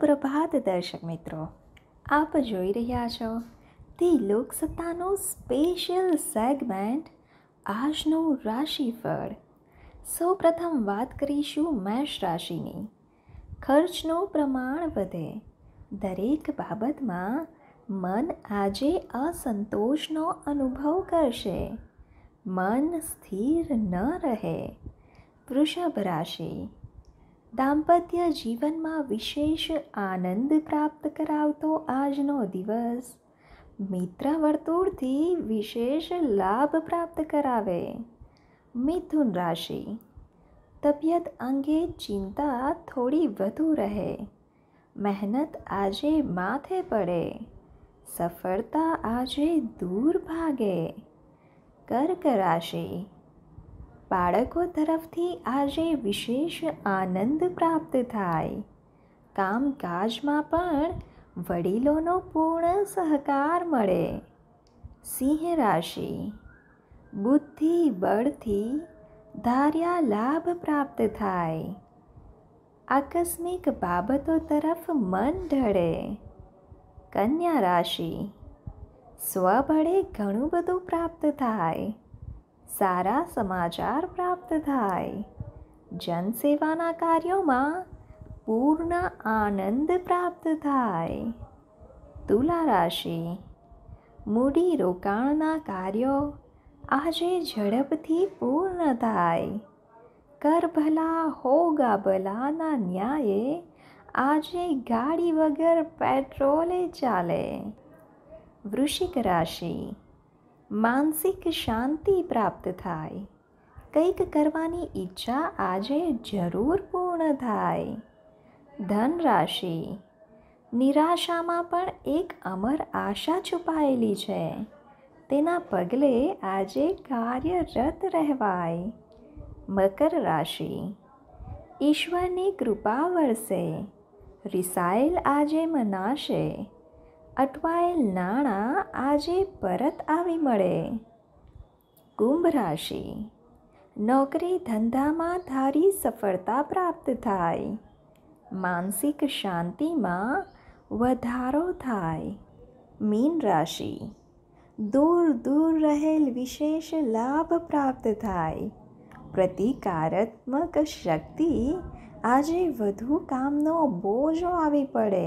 સુપ્રભાત દર્શક મિત્રો આપ જોઈ રહ્યા છો તે લોકસત્તાનો સ્પેશિયલ સેગમેન્ટ આજનું રાશિફળ સૌપ્રથમ વાત કરીશું મેષ રાશિની ખર્ચનું પ્રમાણ વધે દરેક બાબતમાં મન આજે અસંતોષનો અનુભવ કરશે મન સ્થિર ન રહે વૃષભ રાશિ દાંપત્ય જીવનમાં વિશેષ આનંદ પ્રાપ્ત કરાવતો આજનો દિવસ મિત્ર વર્તુળથી વિશેષ લાભ પ્રાપ્ત કરાવે મિથુન રાશિ તબિયત અંગે ચિંતા થોડી વધુ રહે મહેનત આજે માથે પડે સફળતા આજે દૂર ભાગે કર્ક રાશિ બાળકો તરફથી આજે વિશેષ આનંદ પ્રાપ્ત થાય કામકાજમાં પણ વડીલોનો પૂર્ણ સહકાર મળે સિંહ રાશિ બુદ્ધિ બળથી ધાર્યા લાભ પ્રાપ્ત થાય આકસ્મિક બાબતો તરફ મન ઢળે કન્યા રાશિ સ્વબળે ઘણું બધું પ્રાપ્ત થાય સારા સમાચાર પ્રાપ્ત થાય જનસેવાના કાર્યોમાં પૂર્ણ આનંદ પ્રાપ્ત થાય તુલા રાશિ મૂડી રોકાણના કાર્યો આજે ઝડપથી પૂર્ણ થાય કર ભલા હોગા ભલાના ન્યાયે આજે ગાડી વગર પેટ્રોલે ચાલે વૃશ્ચિક રાશિ માનસિક શાંતિ પ્રાપ્ત થાય કંઈક કરવાની ઈચ્છા આજે જરૂર પૂર્ણ થાય ધન રાશિ નિરાશામાં પણ એક અમર આશા છુપાયેલી છે તેના પગલે આજે કાર્યરત રહેવાય મકર રાશિ ઈશ્વરની કૃપા વરસે રિસાઇલ આજે મનાશે અટવાયેલ નાણાં આજે પરત આવી મળે કુંભ રાશિ નોકરી ધંધામાં ધારી સફળતા પ્રાપ્ત થાય માનસિક શાંતિમાં વધારો થાય મીન રાશિ દૂર દૂર રહેલ વિશેષ લાભ પ્રાપ્ત થાય પ્રતિકારાત્મક શક્તિ આજે વધુ કામનો બોજો આવી પડે